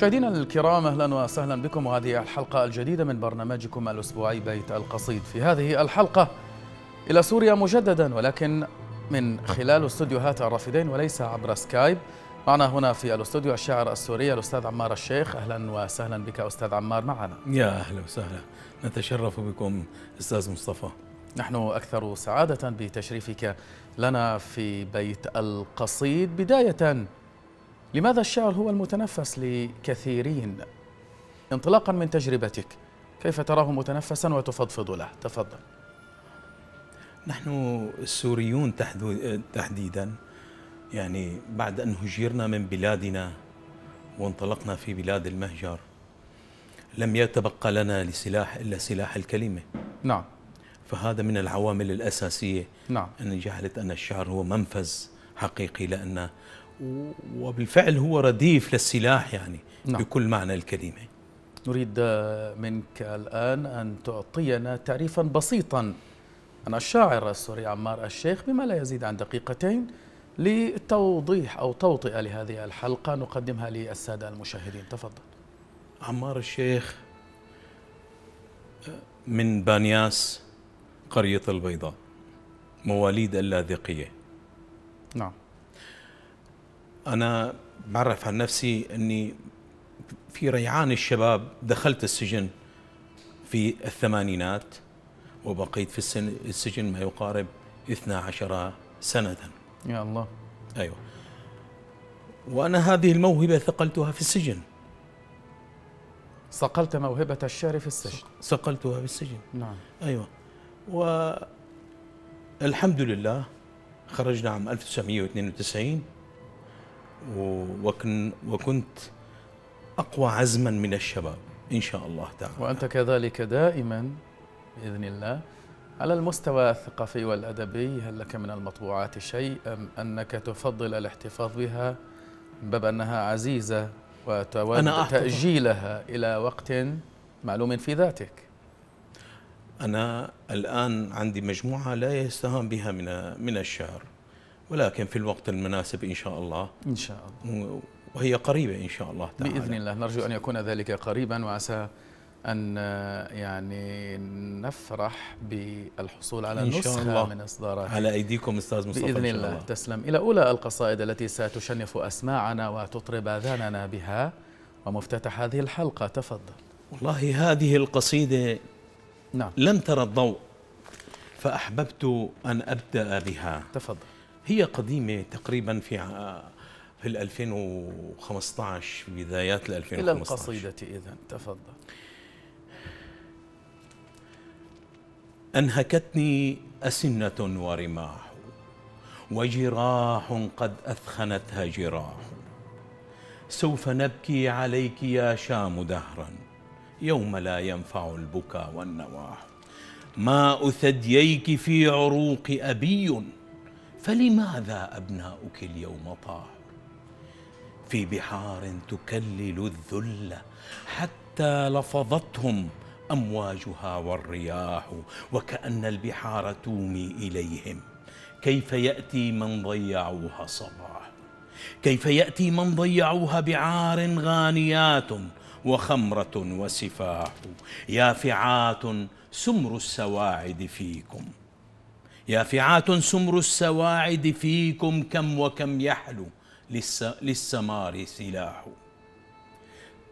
مشاهدينا الكرام اهلا وسهلا بكم وهذه الحلقه الجديده من برنامجكم الاسبوعي بيت القصيد في هذه الحلقه الى سوريا مجددا ولكن من خلال استوديوهات الرافدين وليس عبر سكايب معنا هنا في الاستوديو الشاعر السوري الاستاذ عمار الشيخ اهلا وسهلا بك استاذ عمار معنا يا اهلا وسهلا نتشرف بكم استاذ مصطفى نحن اكثر سعاده بتشريفك لنا في بيت القصيد بدايه لماذا الشعر هو المتنفس لكثيرين انطلاقا من تجربتك كيف تراه متنفسا وتفضفض له تفضل نحن السوريون تحديدا يعني بعد أن هجرنا من بلادنا وانطلقنا في بلاد المهجر لم يتبقى لنا لسلاح إلا سلاح الكلمة نعم فهذا من العوامل الأساسية نعم أن جعلت أن الشعر هو منفذ حقيقي لأن وبالفعل هو رديف للسلاح يعني نعم. بكل معنى الكلمة نريد منك الآن أن تعطينا تعريفا بسيطا عن الشاعر السوري عمار الشيخ بما لا يزيد عن دقيقتين لتوضيح أو توطئة لهذه الحلقة نقدمها للسادة المشاهدين تفضل عمار الشيخ من بانياس قرية البيضاء مواليد اللاذقية نعم أنا بعرف عن نفسي أني في ريعان الشباب دخلت السجن في الثمانينات وبقيت في السن السجن ما يقارب 12 سنة يا الله أيوة وأنا هذه الموهبة ثقلتها في السجن صقلت موهبة الشعر في السجن صقلتها في السجن نعم أيوة والحمد لله خرجنا عام 1992 وكن وكنت أقوى عزما من الشباب إن شاء الله تعالى وأنت كذلك دائما بإذن الله على المستوى الثقافي والأدبي هل لك من المطبوعات شيء أم أنك تفضل الاحتفاظ بها من باب أنها عزيزة وتود تأجيلها إلى وقت معلوم في ذاتك أنا الآن عندي مجموعة لا يستهان بها من من الشعر ولكن في الوقت المناسب إن شاء الله إن شاء الله وهي قريبة إن شاء الله تعالى بإذن الله نرجو أن يكون ذلك قريبا وعسى أن يعني نفرح بالحصول على إن شاء نسخة الله من إصدارات على أيديكم أستاذ مصطفى بإذن إن شاء الله. الله تسلم إلى أولى القصائد التي ستشنف أسماعنا وتطرب آذاننا بها ومفتتح هذه الحلقة تفضل والله هذه القصيدة نعم لم ترى الضوء فأحببت أن أبدأ بها تفضل هي قديمة تقريبا آه، في في ال 2015 بدايات ال 2015 إلى القصيدة إذا تفضل أنهكتني أسنة ورماح وجراح قد أثخنتها جراح سوف نبكي عليك يا شام دهرا يوم لا ينفع البكى والنواح ما أثدييك في عروق أبي فلماذا أبناؤك اليوم طاهر في بحار تكلل الذل حتى لفظتهم أمواجها والرياح وكأن البحار تومي إليهم كيف يأتي من ضيعوها صباح كيف يأتي من ضيعوها بعار غانيات وخمرة وسفاح يافعات سمر السواعد فيكم يافعات سمر السواعد فيكم كم وكم يحلو للسمار سلاح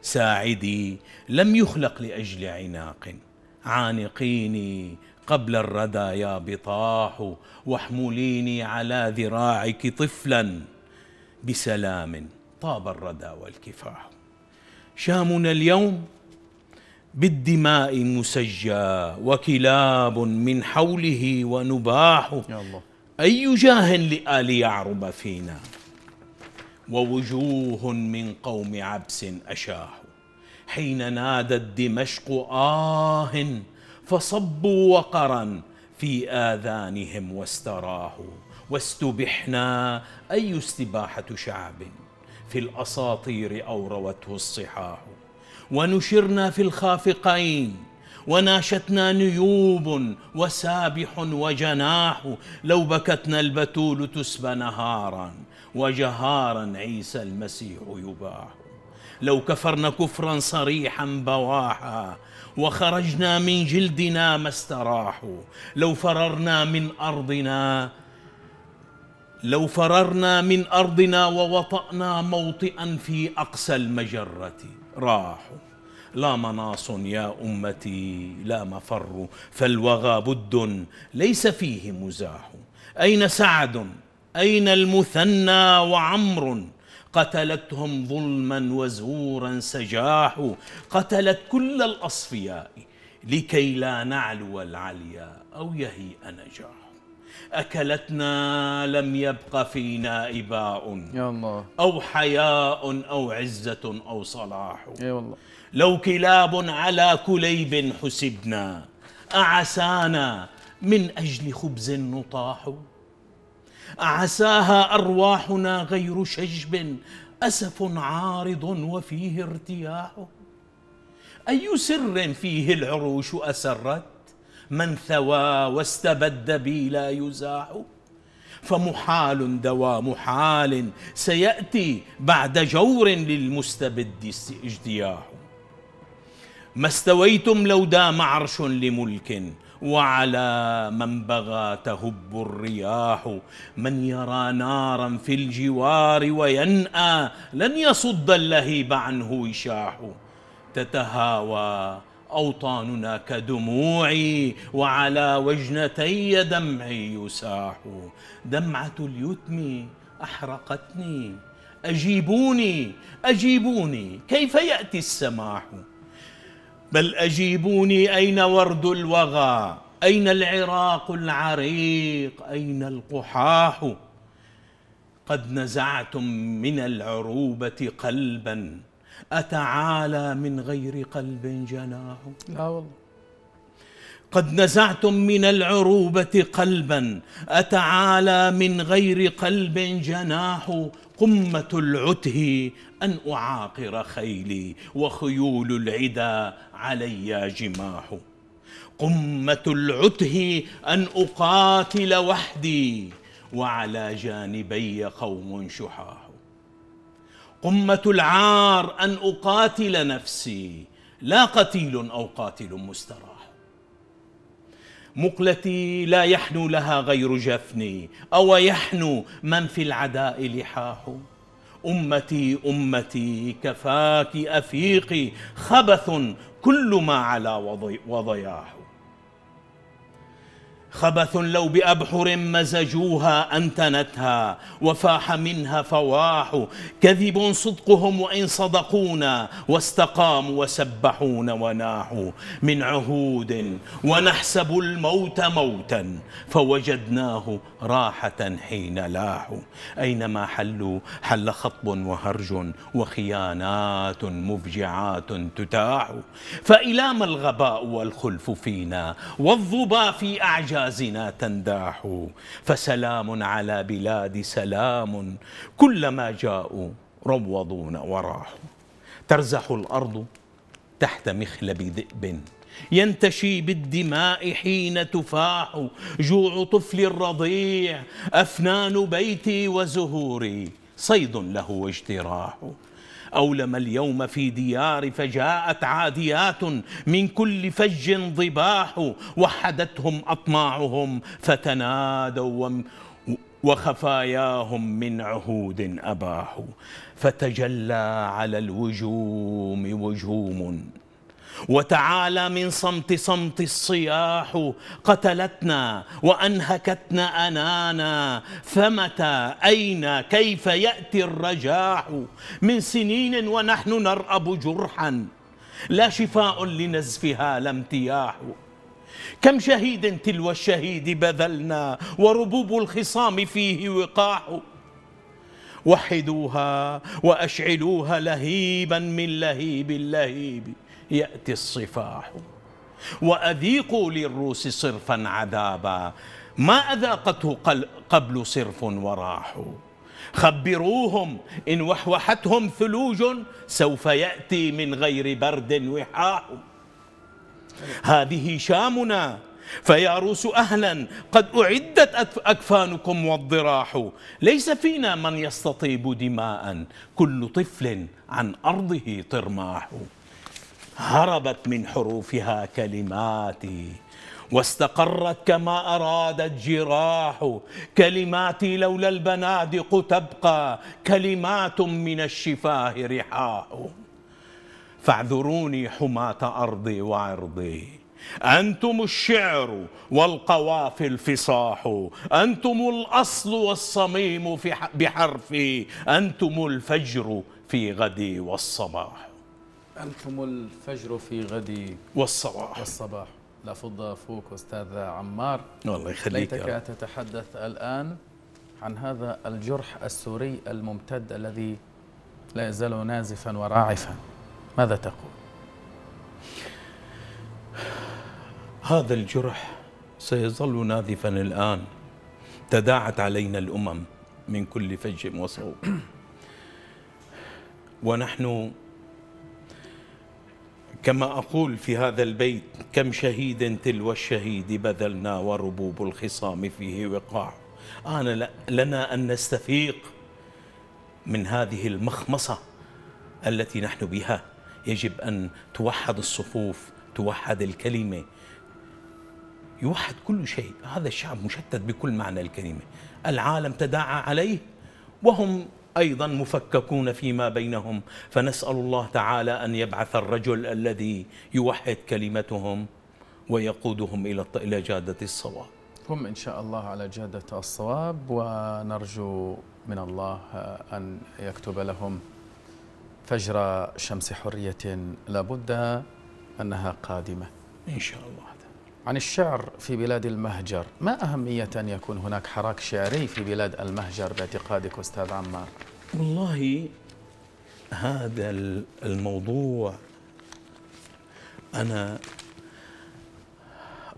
ساعدي لم يخلق لأجل عناق عانقيني قبل الردى يا بطاح واحمليني على ذراعك طفلا بسلام طاب الردى والكفاح شامنا اليوم بالدماء مسجى وكلاب من حوله ونباح يا الله أي جاه لآل يعرب فينا ووجوه من قوم عبس أشاح حين نادت دمشق آه فصبوا وقرا في آذانهم واستراحوا واستبحنا أي استباحة شعب في الأساطير أوروته الصحاح ونشرنا في الخافقين وناشتنا نيوب وسابح وجناح لو بكتنا البتول تسبى نهارا وجهارا عيسى المسيح يباح لو كفرنا كفرا صريحا بواحا وخرجنا من جلدنا ما استراحوا لو فررنا من ارضنا لو فررنا من ارضنا ووطأنا موطئا في اقصى المجره راحوا لا مناص يا أمتي لا مفر فالوغى بد ليس فيه مزاح أين سعد أين المثنى وعمر قتلتهم ظلما وزورا سجاح قتلت كل الأصفياء لكي لا نعلو العليا أو يهيئ نجاح أكلتنا لم يبق فينا إباء يا الله أو حياء أو عزة أو صلاح يا والله لو كلاب على كليب حسبنا أعسانا من أجل خبز نطاح أعساها أرواحنا غير شجب أسف عارض وفيه ارتياح أي سر فيه العروش أسرت من ثوى واستبد بي لا يزاح فمحال دوى محال سيأتي بعد جور للمستبد اجتياح ما استويتم لو دام عرش لملك وعلى من بغى تهب الرياح من يرى نارا في الجوار وينأى لن يصد اللهيب عنه وشاح تتهاوى أوطاننا كدموعي وعلى وجنتي دمعي يساح دمعة اليتم أحرقتني أجيبوني أجيبوني كيف يأتي السماح بل أجيبوني أين ورد الوغى أين العراق العريق أين القحاح قد نزعتم من العروبة قلبا أتعالى من غير قلب جناه لا والله قد نزعتم من العروبة قلبا أتعالى من غير قلب جناح قمة العته أن أعاقر خيلي وخيول العدا علي جماح قمة العته أن أقاتل وحدي وعلى جانبي قوم شحاح قمة العار أن أقاتل نفسي لا قتيل أو قاتل مستراح مقلتي لا يحنو لها غير جفني أو يحنو من في العداء لحاح أمتي أمتي كفاك أفيقي خبث كل ما على وضياح خبث لو بأبحر مزجوها أنتنتها وفاح منها فواح كذب صدقهم وإن صدقونا واستقاموا وسبحونا وناحوا من عهود ونحسب الموت موتا فوجدناه راحة حين لاحوا أينما حلوا حل خطب وهرج وخيانات مفجعات تتاح فإلام الغباء والخلف فينا والظبا في أعجاب زنا تنداح فسلام على بلاد سلام كلما جاءوا روضون وراحوا ترزح الأرض تحت مخلب ذئب ينتشي بالدماء حين تفاح جوع طفل الرضيع أفنان بيتي وزهوري صيد له اجتراح أولم اليوم في ديار فجاءت عاديات من كل فج ضباح وحدتهم أطماعهم فتنادوا وخفاياهم من عهود أباحوا فتجلى على الوجوم وجوم وتعالى من صمت صمت الصياح قتلتنا وأنهكتنا أنانا فمتى أين كيف يأتي الرجاح من سنين ونحن نرأب جرحا لا شفاء لنزفها لا امتياح كم شهيد تلو الشهيد بذلنا وربوب الخصام فيه وقاح وحدوها وأشعلوها لهيبا من لهيب اللهيب يأتي الصفاح وأذيقوا للروس صرفا عذابا ما أذاقته قبل صرف وراح خبروهم إن وحوحتهم ثلوج سوف يأتي من غير برد وحاح هذه شامنا فيا روس أهلا قد أعدت أكفانكم والضراح ليس فينا من يستطيب دماء كل طفل عن أرضه طرماح هربت من حروفها كلماتي واستقرت كما أرادت جراح كلماتي لولا البنادق تبقى كلمات من الشفاه رحاح فاعذروني حماة أرضي وعرضي أنتم الشعر والقوافي الفصاح أنتم الأصل والصميم بحرفي أنتم الفجر في غدي والصباح أنتم الفجر في غدي والصباح والصباح لفظ فوق أستاذ عمار الله يخليك ليتك أه. تتحدث الآن عن هذا الجرح السوري الممتد الذي لا يزال نازفا وراعفا ماذا تقول؟ هذا الجرح سيظل ناذفا الآن تداعت علينا الأمم من كل فج وصوب ونحن كما أقول في هذا البيت كم شهيد تلو الشهيد بذلنا وربوب الخصام فيه وقاع أنا لنا أن نستفيق من هذه المخمصة التي نحن بها يجب أن توحد الصفوف توحد الكلمة يوحد كل شيء هذا الشعب مشتت بكل معنى الكلمة العالم تداعى عليه وهم أيضا مفككون فيما بينهم فنسأل الله تعالى أن يبعث الرجل الذي يوحد كلمتهم ويقودهم إلى إلى جادة الصواب هم إن شاء الله على جادة الصواب ونرجو من الله أن يكتب لهم فجر شمس حرية لابد أنها قادمة إن شاء الله عن الشعر في بلاد المهجر ما أهمية أن يكون هناك حراك شعري في بلاد المهجر باعتقادك أستاذ عمار؟ والله هذا الموضوع أنا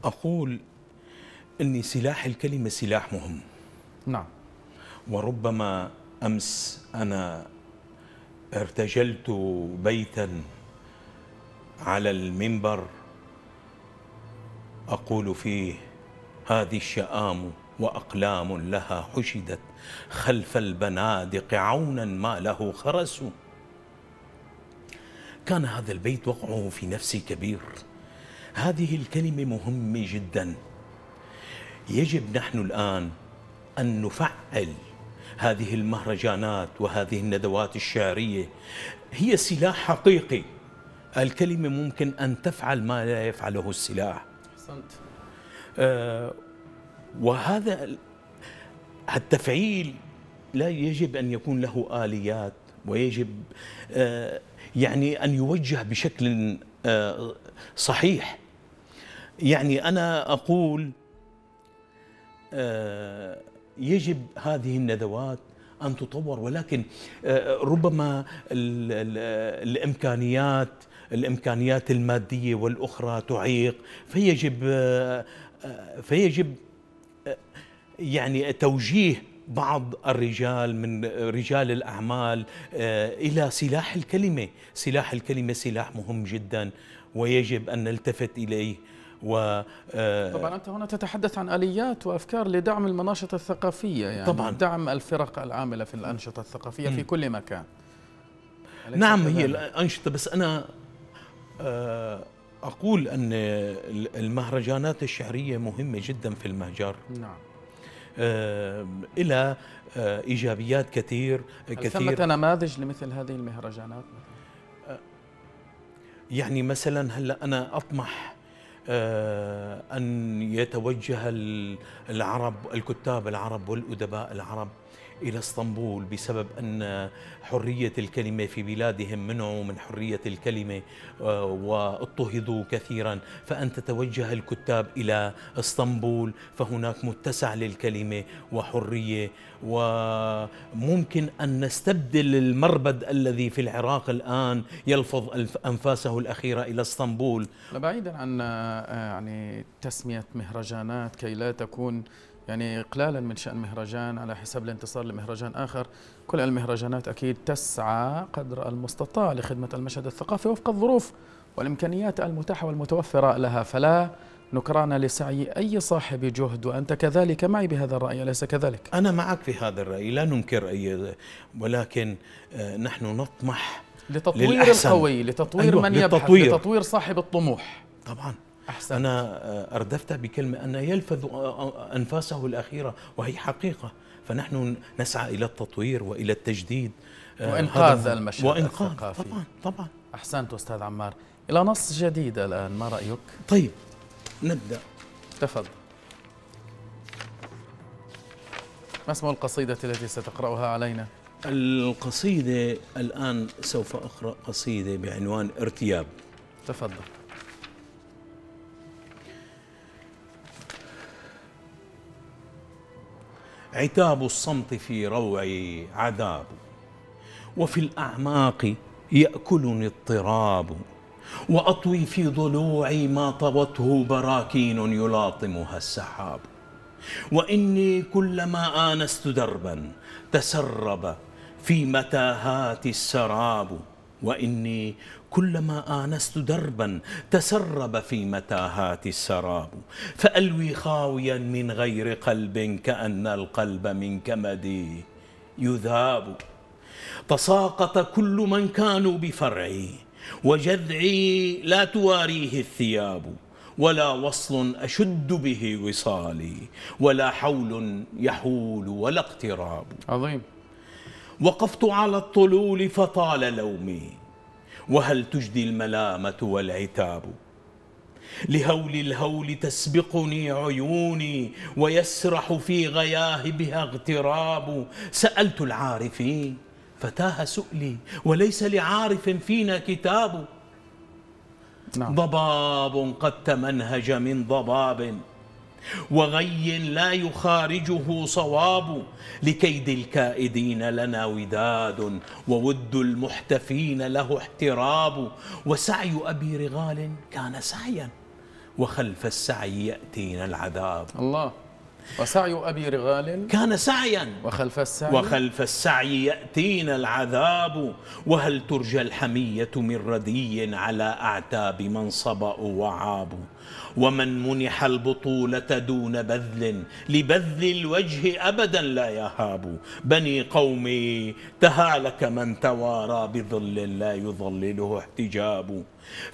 أقول أن سلاح الكلمة سلاح مهم نعم وربما أمس أنا ارتجلت بيتا على المنبر أقول فيه هذه الشآم وأقلام لها حشدت خلف البنادق عونا ما له خرس كان هذا البيت وقعه في نفسي كبير هذه الكلمة مهمة جدا يجب نحن الآن أن نفعل هذه المهرجانات وهذه الندوات الشعرية هي سلاح حقيقي الكلمة ممكن أن تفعل ما لا يفعله السلاح أحسنت آه، وهذا التفعيل لا يجب أن يكون له آليات ويجب آه، يعني أن يوجه بشكل آه، صحيح يعني أنا أقول آه، يجب هذه الندوات أن تطور ولكن ربما الإمكانيات الإمكانيات المادية والأخرى تعيق فيجب فيجب يعني توجيه بعض الرجال من رجال الأعمال آه، إلى سلاح الكلمة سلاح الكلمة سلاح مهم جدا ويجب أن نلتفت إليه و آه، طبعا انت هنا تتحدث عن اليات وافكار لدعم المناشط الثقافيه يعني طبعا دعم الفرق العامله في الانشطه الثقافيه في كل مكان نعم هي الانشطه بس انا آه، اقول ان المهرجانات الشعريه مهمه جدا في المهجر نعم إلى إيجابيات كثير كثير ثمة نماذج لمثل هذه المهرجانات آه، يعني مثلا هلا أنا أطمح أن يتوجه العرب الكتاب العرب والأدباء العرب إلى اسطنبول بسبب أن حرية الكلمة في بلادهم منعوا من حرية الكلمة آه، واضطهدوا كثيرا فأن تتوجه الكتاب إلى اسطنبول فهناك متسع للكلمة وحرية وممكن أن نستبدل المربد الذي في العراق الآن يلفظ أنفاسه الأخيرة إلى اسطنبول بعيدا عن آه، يعني تسمية مهرجانات كي لا تكون يعني اقلالا من شأن مهرجان على حساب الانتصار لمهرجان آخر كل المهرجانات أكيد تسعى قدر المستطاع لخدمة المشهد الثقافي وفق الظروف والإمكانيات المتاحة والمتوفرة لها فلا نكران لسعي أي صاحب جهد وأنت كذلك معي بهذا الرأي أليس كذلك؟ أنا معك في هذا الرأي لا ننكر أي ولكن آه، نحن نطمح لتطوير للأحسن. القوي لتطوير أيوة من للتطوير. يبحث لتطوير صاحب الطموح طبعاً أحسن. أنا آه، أردفت بكلمة أن يلفظ آه، آه، أنفاسه الأخيرة وهي حقيقة فنحن نسعى إلى التطوير وإلى التجديد وإنقاذ المشهد وإنقاذ الثقافي طبعا طبعا أحسنت أستاذ عمار إلى نص جديد الآن ما رأيك؟ طيب نبدأ تفضل ما اسم القصيدة التي ستقرأها علينا؟ القصيدة الآن سوف أقرأ قصيدة بعنوان ارتياب تفضل عتاب الصمت في روعي عذاب وفي الأعماق يأكلني اضطراب وأطوي في ضلوعي ما طوته براكين يلاطمها السحاب وإني كلما آنست دربا تسرب في متاهات السراب واني كلما انست دربا تسرب في متاهات السراب فالوي خاويا من غير قلب كان القلب من كمدي يذاب تساقط كل من كانوا بفرعي وجذعي لا تواريه الثياب ولا وصل اشد به وصالي ولا حول يحول ولا اقتراب عظيم وقفت على الطلول فطال لومي وهل تجدي الملامة والعتاب لهول الهول تسبقني عيوني ويسرح في غياهبها اغتراب سألت العارفين فتاه سؤلي وليس لعارف فينا كتاب نعم. ضباب قد تمنهج من ضباب وغي لا يخارجه صواب لكيد الكائدين لنا وداد وود المحتفين له احتراب وسعي أبي رغال كان سعيا وخلف السعي يأتينا العذاب الله وسعي أبي رغال كان سعيا وخلف السعي وخلف السعي يأتينا العذاب وهل ترجى الحمية من ردي على أعتاب من صبأوا وعابوا ومن منح البطولة دون بذل لبذل الوجه أبدا لا يهاب بني قومي تهالك من توارى بظل لا يظلله احتجاب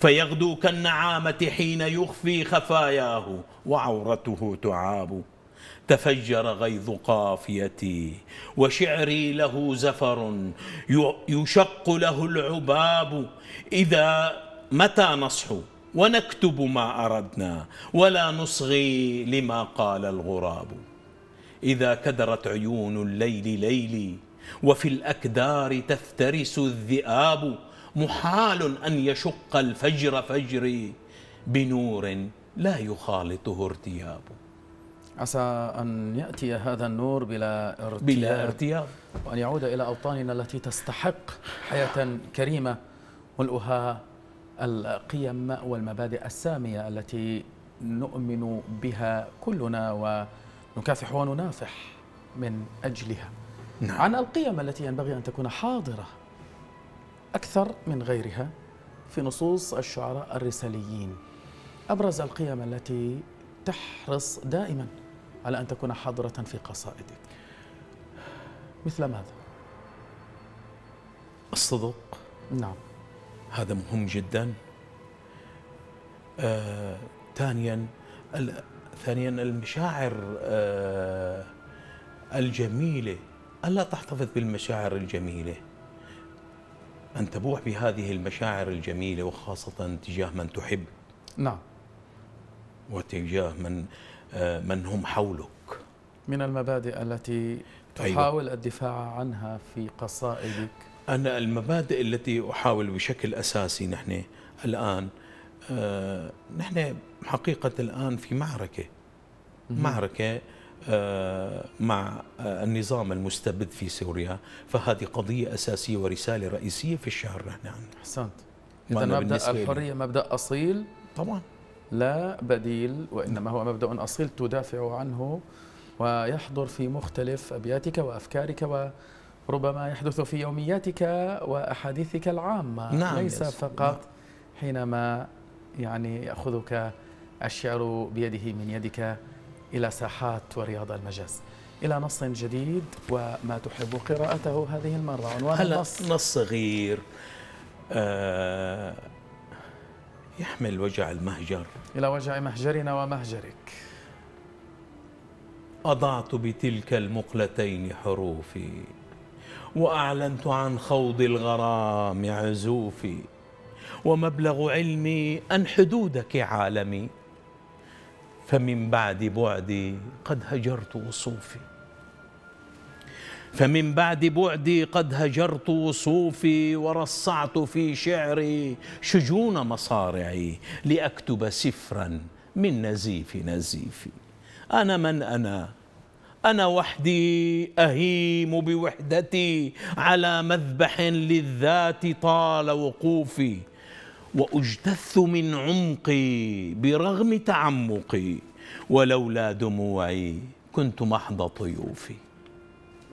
فيغدو كالنعامة حين يخفي خفاياه وعورته تعاب تفجر غيظ قافيتي وشعري له زفر يشق له العباب إذا متى نصحو ونكتب ما أردنا ولا نصغي لما قال الغراب إذا كدرت عيون الليل ليلي وفي الأكدار تفترس الذئاب محال أن يشق الفجر فجري بنور لا يخالطه ارتياب عسى أن يأتي هذا النور بلا ارتياب, بلا ارتياب. وأن يعود إلى أوطاننا التي تستحق حياة كريمة ملؤها القيم والمبادئ السامية التي نؤمن بها كلنا ونكافح وننافح من أجلها نعم. عن القيم التي ينبغي أن تكون حاضرة أكثر من غيرها في نصوص الشعراء الرساليين أبرز القيم التي تحرص دائما على أن تكون حاضرة في قصائدك مثل ماذا؟ الصدق نعم هذا مهم جدا آه، ثانيا ثانيا المشاعر آه، الجميلة ألا تحتفظ بالمشاعر الجميلة أن تبوح بهذه المشاعر الجميلة وخاصة تجاه من تحب نعم وتجاه من آه، من هم حولك من المبادئ التي أيوة. تحاول أيوة. الدفاع عنها في قصائدك أنا المبادئ التي أحاول بشكل أساسي نحن الآن آه نحن حقيقة الآن في معركة معركة آه مع آه النظام المستبد في سوريا فهذه قضية أساسية ورسالة رئيسية في الشهر نحن عنها أحسنت إذا مبدأ الحرية مبدأ أصيل طبعا لا بديل وإنما هو مبدأ أصيل تدافع عنه ويحضر في مختلف أبياتك وأفكارك وربما يحدث في يومياتك وأحاديثك العامة نعم ليس فقط حينما يعني يأخذك الشعر بيده من يدك إلى ساحات ورياض المجاز إلى نص جديد وما تحب قراءته هذه المرة هل نص صغير آه يحمل وجع المهجر إلى وجع مهجرنا ومهجرك أضعت بتلك المقلتين حروفي وأعلنت عن خوض الغرام عزوفي ومبلغ علمي أن حدودك عالمي فمن بعد بعدي قد هجرت وصوفي فمن بعد بعدي قد هجرت وصوفي ورصعت في شعري شجون مصارعي لأكتب سفرا من نزيف نزيفي أنا من أنا أنا وحدي أهيم بوحدتي على مذبح للذات طال وقوفي وأجتث من عمقي برغم تعمقي ولولا دموعي كنت محض طيوفي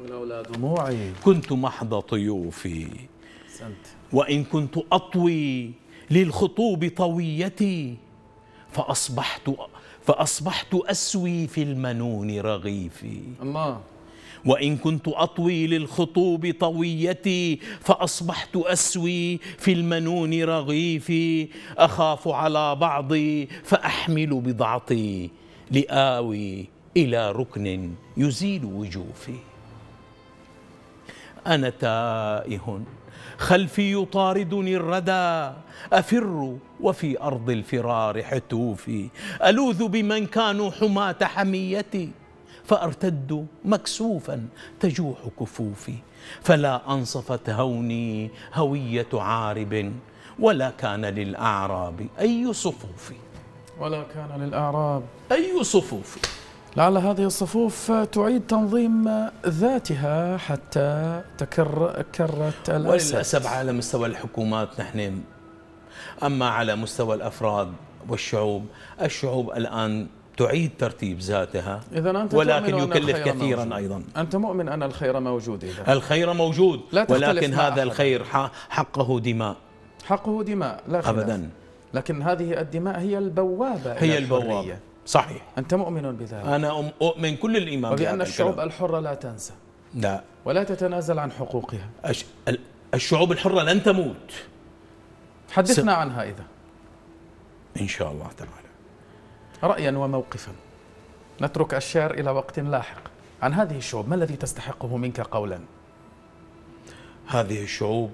ولولا دموعي كنت محض طيوفي سنت. وإن كنت أطوي للخطوب طويتي فأصبحت فأصبحت أسوي في المنون رغيفي الله وإن كنت أطوي للخطوب طويتي فأصبحت أسوي في المنون رغيفي أخاف على بعضي فأحمل بضعتي لآوي إلى ركن يزيل وجوفي أنا تائه خلفي يطاردني الردى أفر وفي أرض الفرار حتوفي ألوذ بمن كانوا حماة حميتي فأرتد مكسوفا تجوح كفوفي فلا أنصفت هوني هوية عارب ولا كان للأعراب أي صفوفي ولا كان للأعراب أي صفوفي لعل هذه الصفوف تعيد تنظيم ذاتها حتى تكر كرت الأسد وللأسف على مستوى الحكومات نحن أما على مستوى الأفراد والشعوب الشعوب الآن تعيد ترتيب ذاتها إذا أنت ولكن يكلف كثيرا موجود. أيضا أنت مؤمن أن الخير موجود إذا الخير موجود لا ولكن هذا الخير حقه دماء حقه دماء لا خلاف. أبدا لكن هذه الدماء هي البوابة هي البوابة صحيح أنت مؤمن بذلك أنا أؤمن كل الإيمان وبأن الشعوب الكلام. الحرة لا تنسى لا ولا تتنازل عن حقوقها أش... الشعوب الحرة لن تموت حدثنا س... عنها إذا إن شاء الله تعالى رأيا وموقفا نترك الشعر إلى وقت لاحق عن هذه الشعوب ما الذي تستحقه منك قولا هذه الشعوب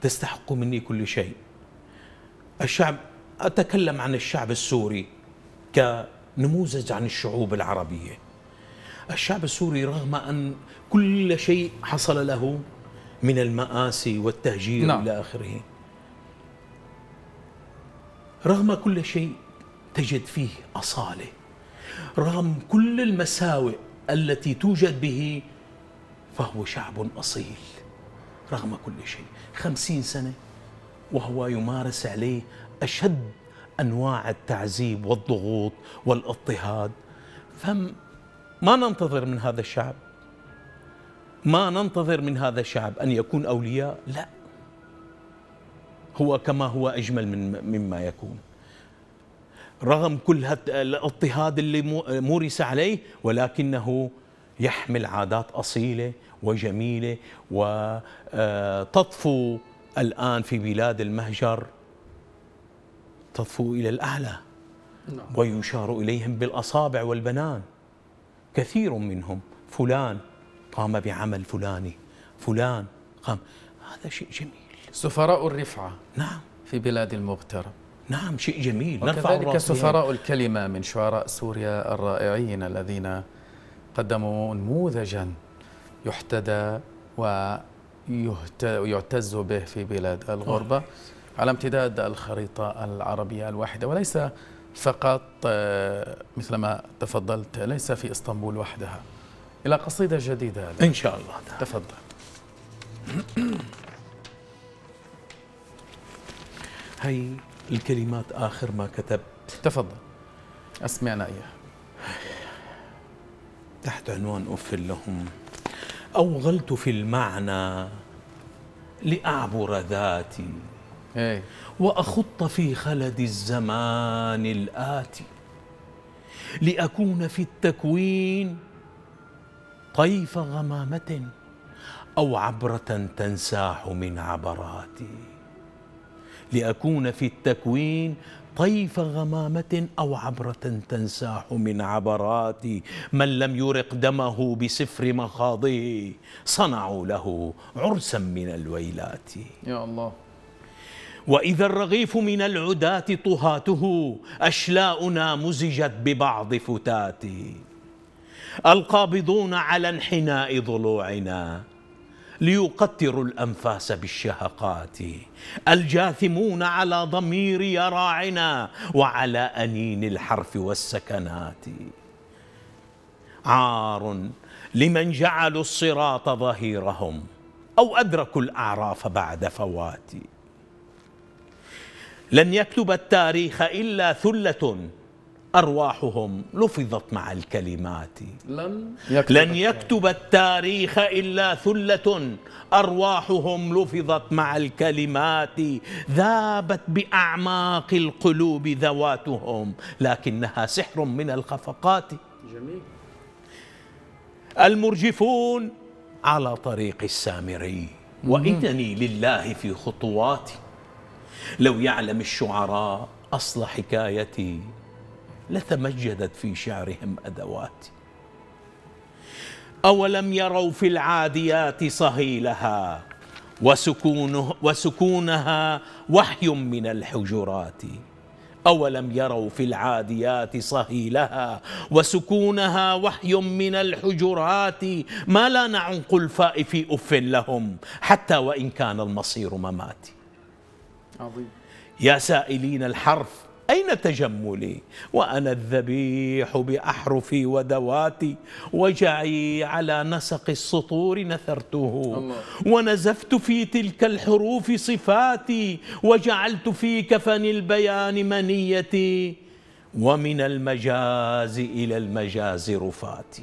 تستحق مني كل شيء الشعب أتكلم عن الشعب السوري كنموذج عن الشعوب العربية الشعب السوري رغم أن كل شيء حصل له من المآسي والتهجير نعم. إلى آخره رغم كل شيء تجد فيه أصالة رغم كل المساوئ التي توجد به فهو شعب أصيل رغم كل شيء خمسين سنة وهو يمارس عليه أشد أنواع التعذيب والضغوط والاضطهاد فما ننتظر من هذا الشعب ما ننتظر من هذا الشعب أن يكون أولياء لا هو كما هو أجمل من مما يكون رغم كل الاضطهاد اللي مورس عليه ولكنه يحمل عادات أصيلة وجميلة وتطفو آه، الآن في بلاد المهجر تطفو إلى الأعلى نعم. ويشار إليهم بالأصابع والبنان كثير منهم فلان قام بعمل فلاني فلان قام هذا شيء جميل سفراء الرفعة نعم في بلاد المغترب نعم شيء جميل وكذلك يعني. سفراء الكلمة من شعراء سوريا الرائعين الذين قدموا نموذجا يحتدى ويعتز به في بلاد الغربة آه. على امتداد الخريطة العربية الواحدة وليس فقط آه، مثل ما تفضلت ليس في اسطنبول وحدها إلى قصيدة جديدة إن شاء الله ده. تفضل هاي الكلمات آخر ما كتبت تفضل أسمعنا إياها تحت عنوان أفل لهم أوغلت في المعنى لأعبر ذاتي إيه. وأخط في خلد الزمان الآتي لأكون في التكوين طيف غمامة أو عبرة تنساح من عبراتي لأكون في التكوين طيف غمامة أو عبرة تنساح من عبراتي من لم يرق دمه بسفر مخاضه صنعوا له عرسا من الويلات يا الله وإذا الرغيف من العداة طهاته أشلاؤنا مزجت ببعض فتاتي القابضون على انحناء ضلوعنا ليقطروا الأنفاس بالشهقات الجاثمون على ضمير يراعنا وعلى أنين الحرف والسكنات عار لمن جعلوا الصراط ظهيرهم أو أدركوا الأعراف بعد فواتي لن يكتب التاريخ إلا ثلة أرواحهم لفظت مع الكلمات لن يكتب, لن يكتب التاريخ إلا ثلة أرواحهم لفظت مع الكلمات ذابت بأعماق القلوب ذواتهم لكنها سحر من الخفقات جميل المرجفون على طريق السامري وإنني لله في خطواتي لو يعلم الشعراء أصل حكايتي لتمجدت في شعرهم أدواتي أولم يروا في العاديات صهيلها وسكونه وسكونها وحي من الحجرات أولم يروا في العاديات صهيلها وسكونها وحي من الحجرات ما لا نعنق الفاء في أف لهم حتى وإن كان المصير مماتي يا سائلين الحرف أين تجملي وأنا الذبيح بأحرفي ودواتي وجعي على نسق السطور نثرته الله. ونزفت في تلك الحروف صفاتي وجعلت في كفن البيان منيتي ومن المجاز إلى المجاز رفاتي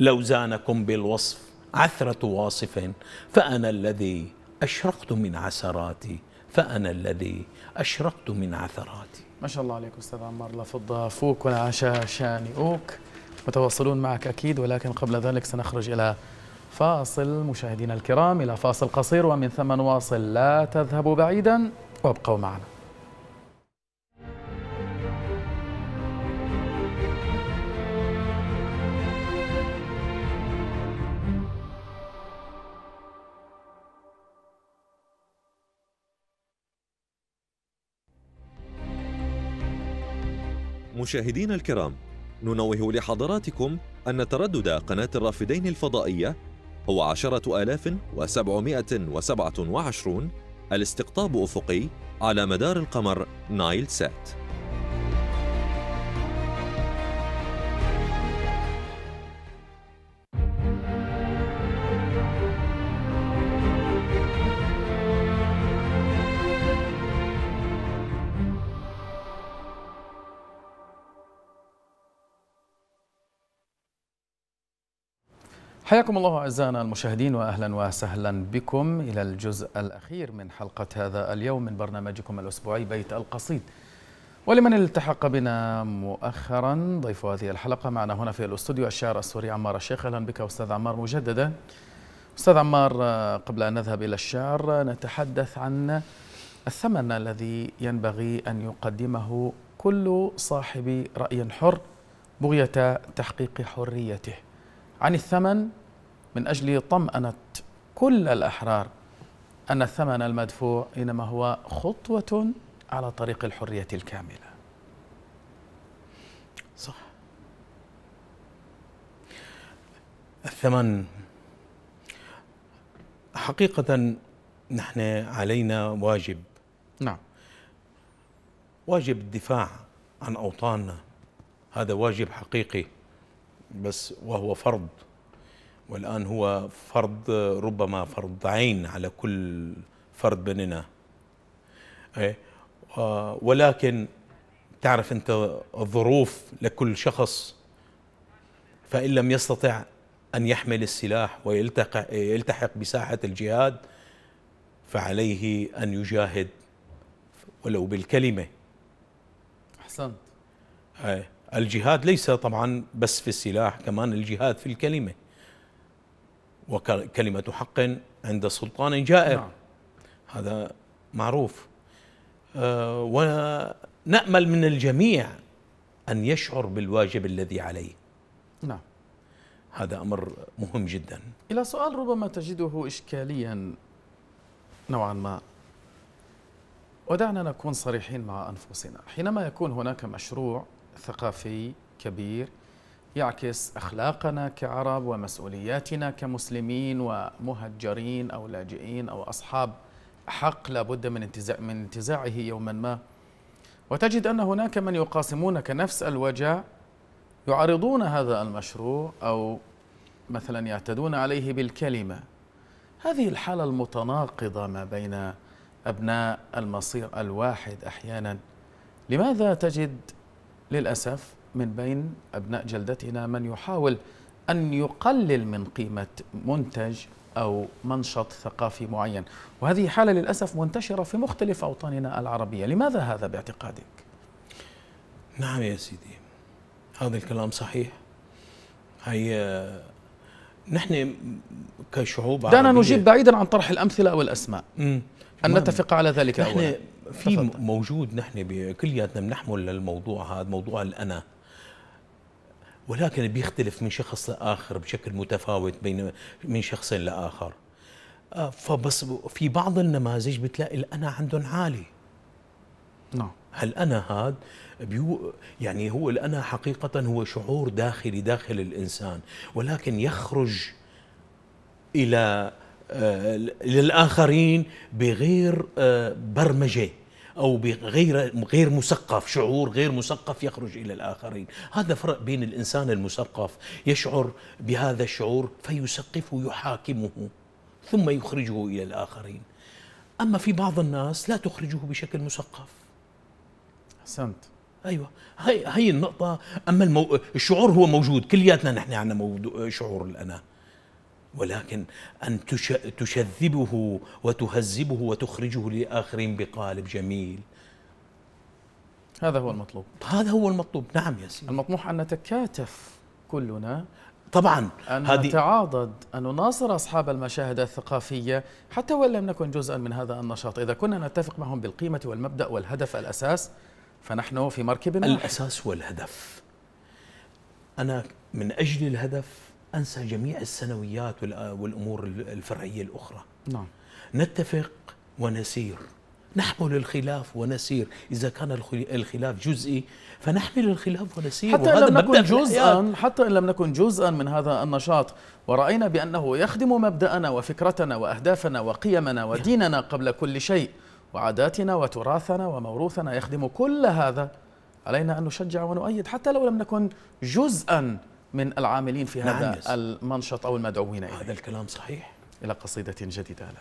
لو زانكم بالوصف عثرة واصف فأنا الذي أشرقت من عسراتي فأنا الذي أشرقت من عثراتي ما شاء الله عليك أستاذ عمار لفضة فوك والعشاء شانئوك متواصلون معك أكيد ولكن قبل ذلك سنخرج إلى فاصل مشاهدينا الكرام إلى فاصل قصير ومن ثم نواصل لا تذهبوا بعيدا وابقوا معنا مشاهدين الكرام ننوه لحضراتكم أن تردد قناة الرافدين الفضائية هو عشرة آلاف وسبعمائة وسبعة وعشرون الاستقطاب أفقي على مدار القمر نايل سات حياكم الله أعزائنا المشاهدين وأهلا وسهلا بكم إلى الجزء الأخير من حلقة هذا اليوم من برنامجكم الأسبوعي بيت القصيد ولمن التحق بنا مؤخرا ضيف هذه الحلقة معنا هنا في الأستوديو الشاعر السوري عمار الشيخ أهلا بك أستاذ عمار مجددا أستاذ عمار قبل أن نذهب إلى الشعر نتحدث عن الثمن الذي ينبغي أن يقدمه كل صاحب رأي حر بغية تحقيق حريته عن الثمن من أجل طمأنة كل الأحرار أن الثمن المدفوع إنما هو خطوة على طريق الحرية الكاملة صح الثمن حقيقة نحن علينا واجب نعم واجب الدفاع عن أوطاننا هذا واجب حقيقي بس وهو فرض والآن هو فرض ربما فرض عين على كل فرد مننا إيه؟ آه، ولكن تعرف أنت الظروف لكل شخص فإن لم يستطع أن يحمل السلاح ويلتحق بساحة الجهاد فعليه أن يجاهد ولو بالكلمة أحسنت إيه؟ الجهاد ليس طبعا بس في السلاح كمان الجهاد في الكلمة وكلمة حق عند سلطان جائر نعم. هذا معروف أه ونأمل من الجميع أن يشعر بالواجب الذي عليه نعم هذا أمر مهم جدا إلى سؤال ربما تجده إشكاليا نوعا ما ودعنا نكون صريحين مع أنفسنا حينما يكون هناك مشروع ثقافي كبير يعكس أخلاقنا كعرب ومسؤولياتنا كمسلمين ومهجرين أو لاجئين أو أصحاب حق لابد من انتزاع من انتزاعه يوما ما وتجد أن هناك من يقاسمونك نفس الوجع يعارضون هذا المشروع أو مثلا يعتدون عليه بالكلمة هذه الحالة المتناقضة ما بين أبناء المصير الواحد أحيانا لماذا تجد للأسف من بين أبناء جلدتنا من يحاول أن يقلل من قيمة منتج أو منشط ثقافي معين وهذه حالة للأسف منتشرة في مختلف أوطاننا العربية لماذا هذا باعتقادك؟ نعم يا سيدي هذا الكلام صحيح هي نحن كشعوب دعنا نجيب بعيدا عن طرح الأمثلة أو الأسماء أن نتفق على ذلك نحن أولا في موجود نحن بكلياتنا بنحمل الموضوع هذا موضوع الأنا ولكن بيختلف من شخص لاخر بشكل متفاوت بين من شخص لاخر آه، فبس في بعض النماذج بتلاقي الانا عندهم عالي نعم هل انا هذا بيو يعني هو الانا حقيقه هو شعور داخلي داخل الانسان ولكن يخرج الى آه، للاخرين بغير آه، برمجه او بغير غير مثقف شعور غير مثقف يخرج الى الاخرين هذا فرق بين الانسان المثقف يشعر بهذا الشعور فيثقفه يحاكمه ثم يخرجه الى الاخرين اما في بعض الناس لا تخرجه بشكل مثقف احسنت ايوه هي هي النقطه اما المو... الشعور هو موجود كلياتنا نحن عندنا موضوع شعور الانا ولكن أن تشذبه وتهذبه وتخرجه لآخرين بقالب جميل هذا هو المطلوب هذا هو المطلوب نعم يا سيدي المطموح أن نتكاتف كلنا طبعا أن نتعاضد أن نناصر أصحاب المشاهد الثقافية حتى وإن لم نكن جزءا من هذا النشاط إذا كنا نتفق معهم بالقيمة والمبدأ والهدف الأساس فنحن في مركب الأساس والهدف أنا من أجل الهدف أنسى جميع السنويات والأمور الفرعية الأخرى نعم نتفق ونسير نحمل الخلاف ونسير إذا كان الخلاف جزئي فنحمل الخلاف ونسير حتى إن لم نكن جزءا حتى إن لم نكن جزءا من هذا النشاط ورأينا بأنه يخدم مبدأنا وفكرتنا وأهدافنا وقيمنا وديننا قبل كل شيء وعاداتنا وتراثنا وموروثنا يخدم كل هذا علينا أن نشجع ونؤيد حتى لو لم نكن جزءا من العاملين في هذا نعم المنشط أو المدعوين إليه هذا الكلام صحيح إلى قصيدة جديدة الآن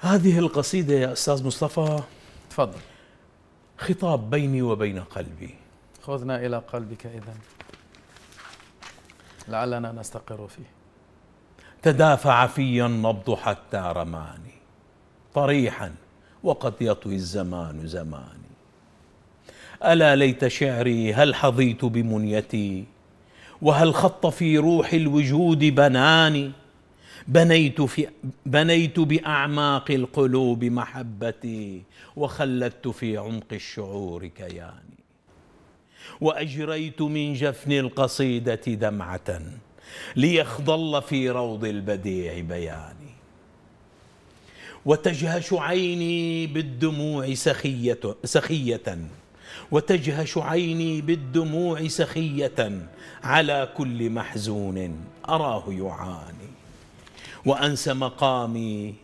هذه القصيدة يا أستاذ مصطفى تفضل خطاب بيني وبين قلبي خذنا إلى قلبك إذا لعلنا نستقر فيه تدافع في النبض حتى رماني طريحا وقد يطوي الزمان زماني ألا ليت شعري هل حظيت بمنيتي وهل خط في روح الوجود بناني بنيت في بنيت باعماق القلوب محبتي وخلدت في عمق الشعور كياني واجريت من جفن القصيده دمعه ليخضل في روض البديع بياني وتجهش عيني بالدموع سخيه سخيه وتجهش عيني بالدموع سخية على كل محزون أراه يعاني وأنسى مقامي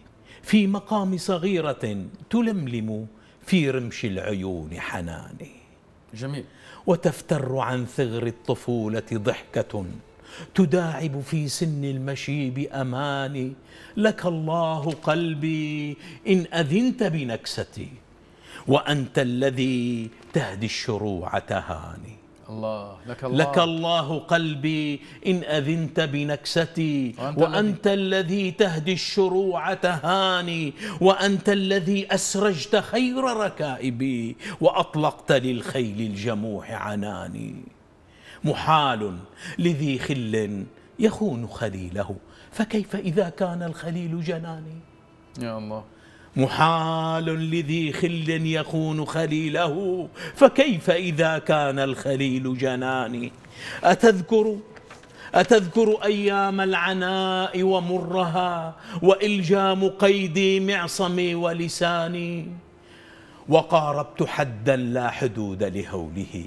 في مقام صغيرة تلملم في رمش العيون حناني جميل وتفتر عن ثغر الطفولة ضحكة تداعب في سن المشي بأماني لك الله قلبي إن أذنت بنكستي وأنت الذي تهدي الشروع تهاني الله لك الله لك الله قلبي إن أذنت بنكستي وأنت, وأنت الذي تهدي الشروع تهاني وأنت الذي أسرجت خير ركائبي وأطلقت للخيل الجموح عناني محال لذي خل يخون خليله فكيف إذا كان الخليل جناني يا الله محال لذي خل يخون خليله فكيف إذا كان الخليل جناني أتذكر أتذكر أيام العناء ومرها وإلجام قيدي معصمي ولساني وقاربت حدا لا حدود لهوله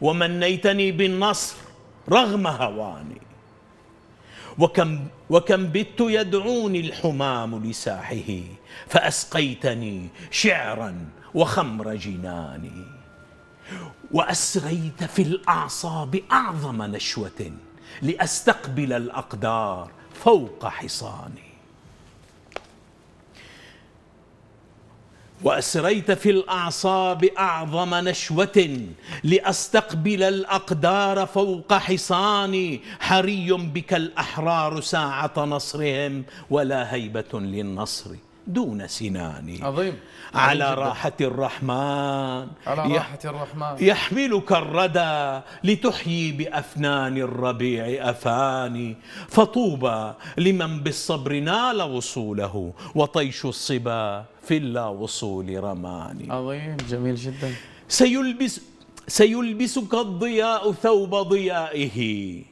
ومنيتني بالنصر رغم هواني وكم, وكم بت يدعوني الحمام لساحه فأسقيتني شعرا وخمر جناني وأسريت في الأعصاب أعظم نشوة لأستقبل الأقدار فوق حصاني وأسريت في الأعصاب أعظم نشوة لأستقبل الأقدار فوق حصاني حري بك الأحرار ساعة نصرهم ولا هيبة للنصر دون سنان عظيم على راحة الرحمن على راحة الرحمن يحملك الردى لتحيي بأفنان الربيع أفاني فطوبى لمن بالصبر نال وصوله وطيش الصبا في اللا وصول رماني عظيم جميل جدا سيلبس سيلبسك الضياء ثوب ضيائه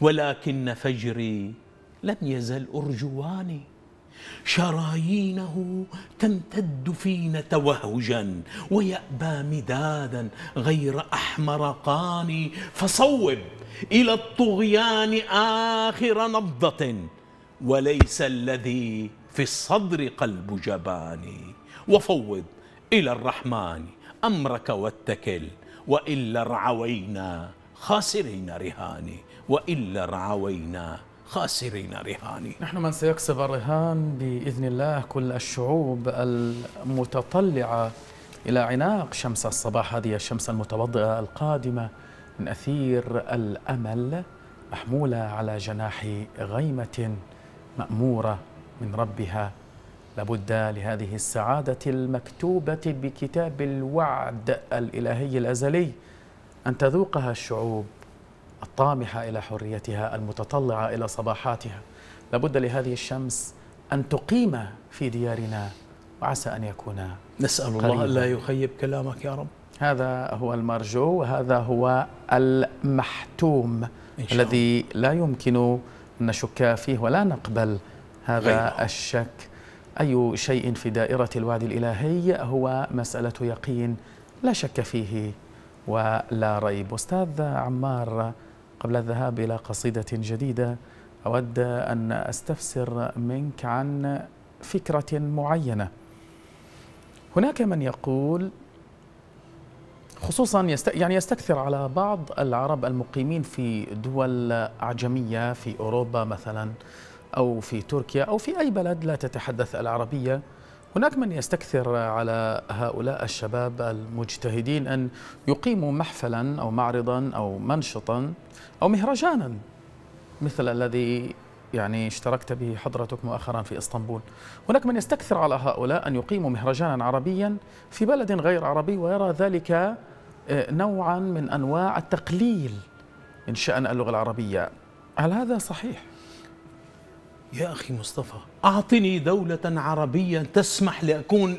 ولكن فجري لم يزل أرجواني شرايينه تمتد فينا توهجا ويأبى مدادا غير أحمر قاني فصوب إلى الطغيان آخر نبضة وليس الذي في الصدر قلب جبان وفوض إلى الرحمن أمرك واتكل وإلا رعوينا خاسرين رهاني وإلا رعوينا خاسرين رهاني نحن من سيكسب الرهان بإذن الله كل الشعوب المتطلعة إلى عناق شمس الصباح هذه الشمس المتوضئة القادمة من أثير الأمل محمولة على جناح غيمة مأمورة من ربها لابد لهذه السعادة المكتوبة بكتاب الوعد الإلهي الأزلي أن تذوقها الشعوب الطامحة إلى حريتها المتطلعة إلى صباحاتها لابد لهذه الشمس أن تقيم في ديارنا وعسى أن يكون نسأل قريبا. الله لا يخيب كلامك يا رب هذا هو المرجو وهذا هو المحتوم الذي لا يمكن أن نشك فيه ولا نقبل هذا غيره. الشك أي شيء في دائرة الوعد الإلهي هو مسألة يقين لا شك فيه ولا ريب أستاذ عمار قبل الذهاب إلى قصيدة جديدة أود أن أستفسر منك عن فكرة معينة هناك من يقول خصوصا يست... يعني يستكثر على بعض العرب المقيمين في دول أعجمية في أوروبا مثلا أو في تركيا أو في أي بلد لا تتحدث العربية هناك من يستكثر على هؤلاء الشباب المجتهدين أن يقيموا محفلا أو معرضا أو منشطا أو مهرجانا مثل الذي يعني اشتركت به حضرتك مؤخرا في اسطنبول هناك من يستكثر على هؤلاء أن يقيموا مهرجانا عربيا في بلد غير عربي ويرى ذلك آه، نوعا من أنواع التقليل من شأن اللغة العربية هل هذا صحيح؟ يا أخي مصطفى أعطني دولة عربية تسمح لأكون,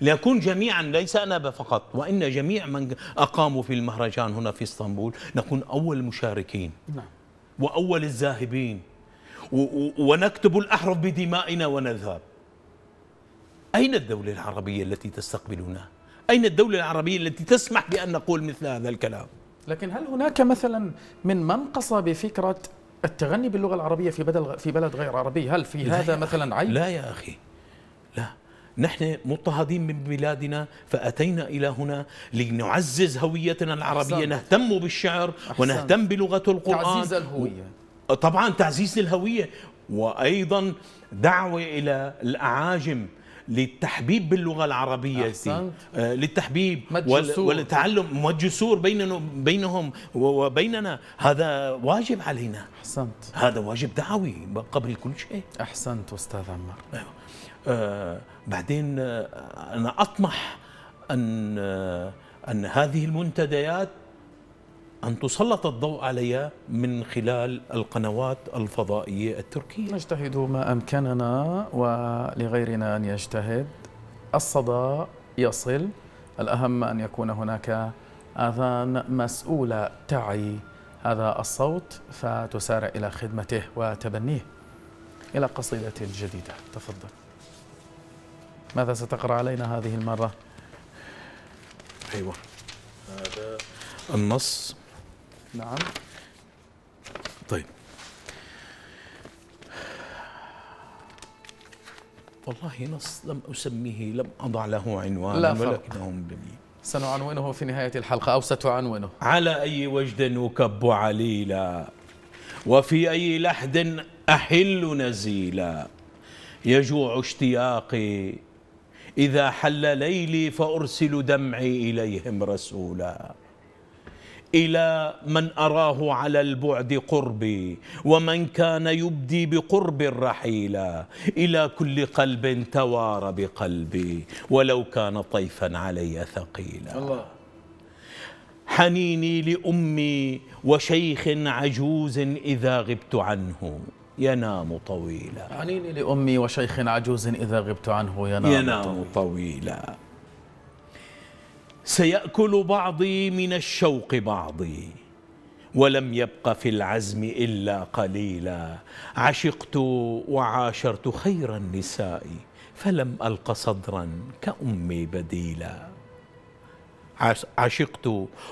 لأكون جميعا ليس أنا فقط وإن جميع من أقاموا في المهرجان هنا في اسطنبول نكون أول المشاركين نعم. وأول الذاهبين ونكتب الأحرف بدمائنا ونذهب أين الدولة العربية التي تستقبلنا؟ أين الدولة العربية التي تسمح بأن نقول مثل هذا الكلام؟ لكن هل هناك مثلا من منقص بفكرة التغني باللغه العربيه في بدل في بلد غير عربي هل في هذا مثلا عيب لا يا اخي لا نحن مضطهدين من بلادنا فأتينا إلى هنا لنعزز هويتنا العربية أحسنت. نهتم بالشعر أحسنت. ونهتم بلغة القرآن تعزيز الهوية طبعا تعزيز الهوية وأيضا دعوة إلى الأعاجم للتحبيب باللغه العربيه أحسنت. آه للتحبيب والتعلم والجسور بيننا بينهم وبيننا هذا واجب علينا احسنت هذا واجب دعوي قبل كل شيء احسنت استاذ عمار أيوه. آه بعدين آه انا اطمح ان آه ان هذه المنتديات أن تسلط الضوء عليها من خلال القنوات الفضائية التركية نجتهد ما أمكننا ولغيرنا أن يجتهد الصدى يصل الأهم أن يكون هناك آذان مسؤولة تعي هذا الصوت فتسارع إلى خدمته وتبنيه إلى قصيدة الجديدة تفضل ماذا ستقرأ علينا هذه المرة؟ أيوة هذا النص نعم طيب والله نص لم أسميه لم أضع له عنوان لا ولكنه جميل سنعنونه في نهاية الحلقة أو ستعنونه على أي وجد أكب عليلا وفي أي لحد أحل نزيلا يجوع اشتياقي إذا حل ليلي فأرسل دمعي إليهم رسولا الى من اراه على البعد قربي ومن كان يبدي بقرب الرحيل الى كل قلب توارى بقلبي ولو كان طيفا علي ثقيلا الله حنيني لامي وشيخ عجوز اذا غبت عنه ينام طويلا حنيني لامي وشيخ عجوز اذا غبت عنه ينام, ينام طويلا, طويلا سيأكل بعضي من الشوق بعضي ولم يبق في العزم إلا قليلا عشقت وعاشرت خير النساء فلم ألق صدرا كأمي بديلا عشقت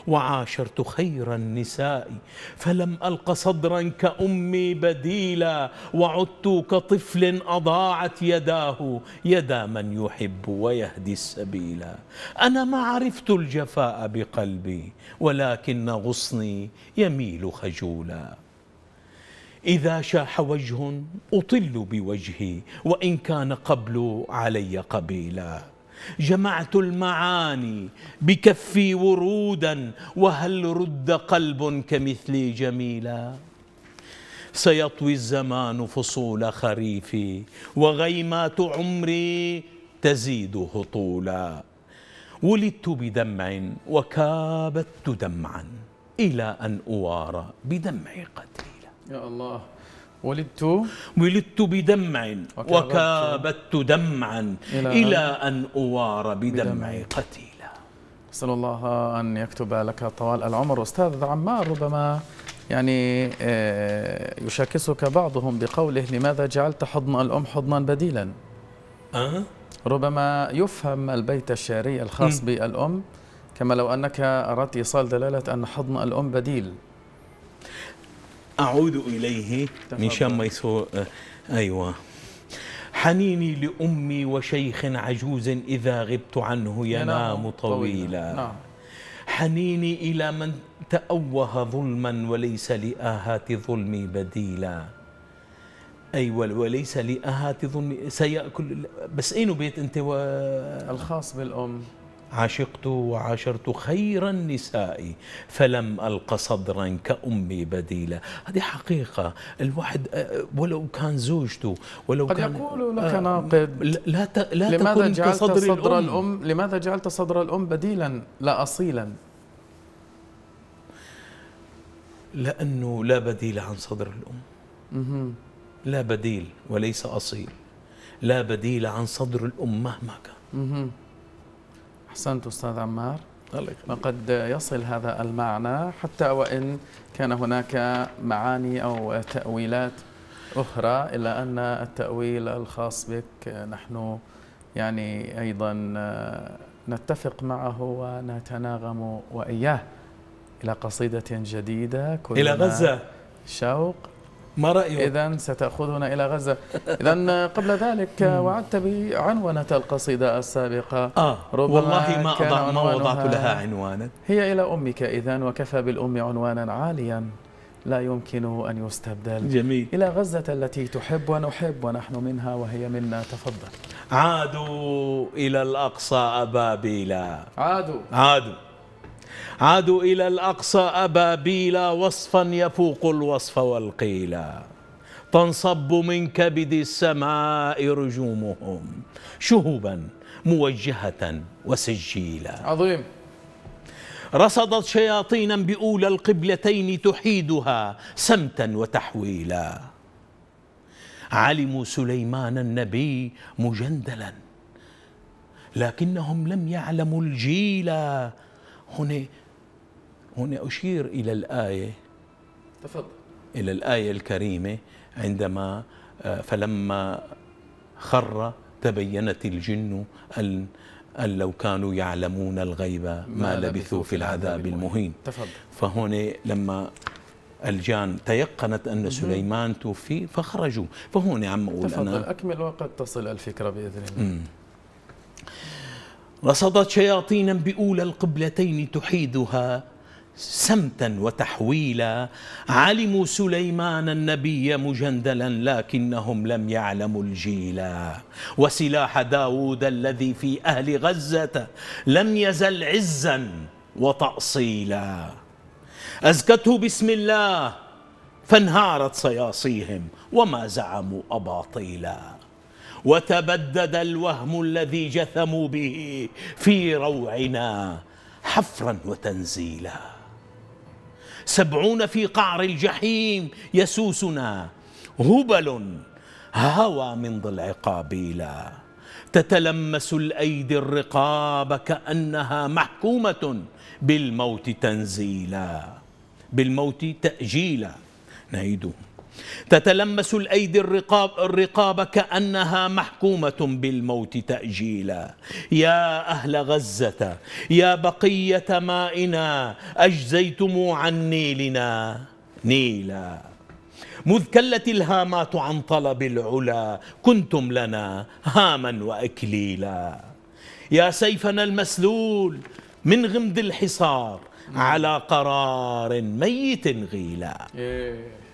وعاشرت خير النساء فلم ألق صدرا كأمي بديلا وعدت كطفل أضاعت يداه يدا من يحب ويهدي السبيلا أنا ما عرفت الجفاء بقلبي ولكن غصني يميل خجولا إذا شاح وجه أطل بوجهي وإن كان قبل علي قبيلا جمعت المعاني بكفي ورودا وهل رد قلب كمثلي جميلا سيطوي الزمان فصول خريفي وغيمات عمري تزيد هطولا ولدت بدمع وكابدت دمعا إلى أن أوارى بدمع قتيلا يا الله ولدت ولدت بدمع وكابدت دمعا إلى, أن أوار بدمع قتيلا أسأل الله أن يكتب لك طوال العمر أستاذ عمار ربما يعني آه، يشاكسك بعضهم بقوله لماذا جعلت حضن الأم حضنا بديلا أه؟ ربما يفهم البيت الشعري الخاص بالأم كما لو أنك أردت إيصال دلالة أن حضن الأم بديل أعود إليه من ما ميسور آه، أيوة حنيني لأمي وشيخ عجوز إذا غبت عنه نعم، ينام طويلا نعم. حنيني إلى من تأوه ظلما وليس لآهات ظلمي بديلا أيوة وليس لآهات ظلمي سيأكل بس أين بيت أنت و... الخاص بالأم عشقت وعاشرت خير النساء فلم ألق صدرا كأمي بديلا هذه حقيقة الواحد آه، آه، ولو كان زوجته ولو قد كان يقول لك آه، ناقد لا ت... لا لماذا تكن جعلت كصدر صدر الأم. الأم لماذا جعلت صدر الأم بديلا لا أصيلا لأنه لا بديل عن صدر الأم لا بديل وليس أصيل لا بديل عن صدر الأم مهما كان أحسنت أستاذ عمار وقد يصل هذا المعنى حتى وإن كان هناك معاني أو تأويلات أخرى إلا أن التأويل الخاص بك نحن يعني أيضا نتفق معه ونتناغم وإياه إلى قصيدة جديدة إلى غزة شوق ما رأيك؟ إذا ستأخذنا إلى غزة إذا قبل ذلك وعدت بعنونة القصيدة السابقة آه والله ما, أضع ما وضعت لها عنوانا هي إلى أمك إذا وكفى بالأم عنوانا عاليا لا يمكن أن يستبدل جميل إلى غزة التي تحب ونحب ونحن منها وهي منا تفضل عادوا إلى الأقصى أبابيلا عادوا عادوا عادوا إلى الأقصى أبابيل وصفا يفوق الوصف والقيلا تنصب من كبد السماء رجومهم شهبا موجهة وسجيلا عظيم رصدت شياطينا بأولى القبلتين تحيدها سمتا وتحويلا علموا سليمان النبي مجندلا لكنهم لم يعلموا الجيلا هنا هنا أشير إلى الآية تفضل إلى الآية الكريمة عندما آه، فلما خر تبينت الجن أن أن لو كانوا يعلمون الغيب ما, ما لبثوا في العذاب المهين تفضل فهنا لما الجان تيقنت أن سليمان توفي فخرجوا فهون عم أقول تفضل أنا أكمل وقد تصل الفكرة بإذن الله رصدت شياطينا بأولى القبلتين تحيدها سمتا وتحويلا علموا سليمان النبي مجندلا لكنهم لم يعلموا الجيلا وسلاح داود الذي في أهل غزة لم يزل عزا وتأصيلا أزكته بسم الله فانهارت صياصيهم وما زعموا أباطيلا وتبدد الوهم الذي جثموا به في روعنا حفرا وتنزيلا سبعون في قعر الجحيم يسوسنا هبل هوى من ضلع قابيلا تتلمس الايدي الرقاب كانها محكومه بالموت تنزيلا بالموت تاجيلا نعيدهم تتلمس الأيدي الرقاب, الرقاب كأنها محكومة بالموت تأجيلا يا أهل غزة يا بقية مائنا أجزيتم عن نيلنا نيلا مذ كلت الهامات عن طلب العلا كنتم لنا هاما وأكليلا يا سيفنا المسلول من غمد الحصار على قرار ميت غيلا إيه.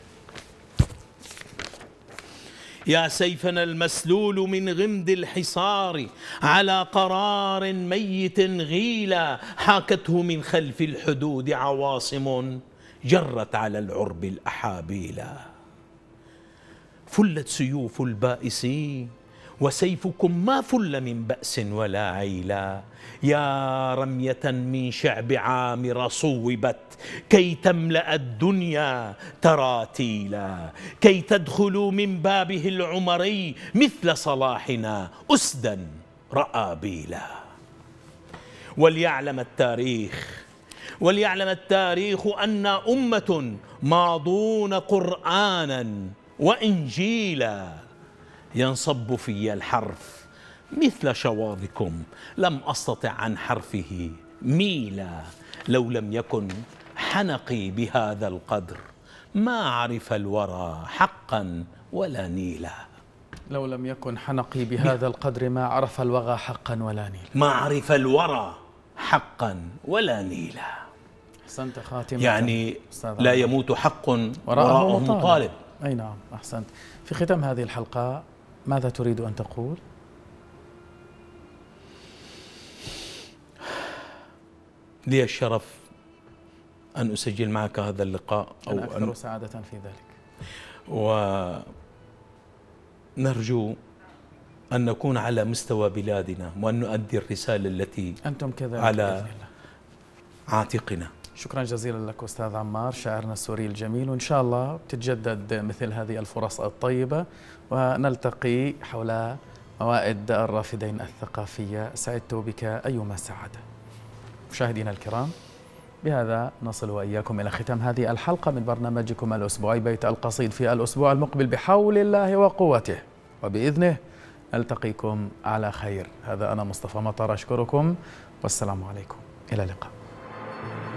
يا سيفنا المسلول من غمد الحصار على قرار ميت غيلا حاكته من خلف الحدود عواصم جرت على العرب الأحابيلا فلت سيوف البائسين وسيفكم ما فل من بأس ولا عيلا يا رمية من شعب عامر صوبت كي تملأ الدنيا تراتيلا كي تدخلوا من بابه العمري مثل صلاحنا أسدا رآبيلا وليعلم التاريخ وليعلم التاريخ أن أمة ماضون قرآنا وإنجيلا ينصب في الحرف مثل شواظكم لم أستطع عن حرفه ميلا لو لم يكن حنقي بهذا القدر ما عرف الورى حقا ولا نيلا لو لم يكن حنقي بهذا القدر ما عرف الوغى حقا ولا نيلا ما عرف الورى حقا ولا نيلا أحسنت خاتمة يعني لا يموت حق وراءه, مطالب أي نعم أحسنت في ختام هذه الحلقة ماذا تريد ان تقول لي الشرف ان اسجل معك هذا اللقاء او أنا اكثر أن سعاده في ذلك ونرجو ان نكون على مستوى بلادنا وان نؤدي الرساله التي انتم كذلك على عاتقنا شكرا جزيلا لك أستاذ عمار شاعرنا السوري الجميل وإن شاء الله تتجدد مثل هذه الفرص الطيبة ونلتقي حول موائد الرافدين الثقافية سعدت بك أيما سعادة مشاهدينا الكرام بهذا نصل وإياكم إلى ختام هذه الحلقة من برنامجكم الأسبوعي بيت القصيد في الأسبوع المقبل بحول الله وقوته وبإذنه نلتقيكم على خير هذا أنا مصطفى مطر أشكركم والسلام عليكم إلى اللقاء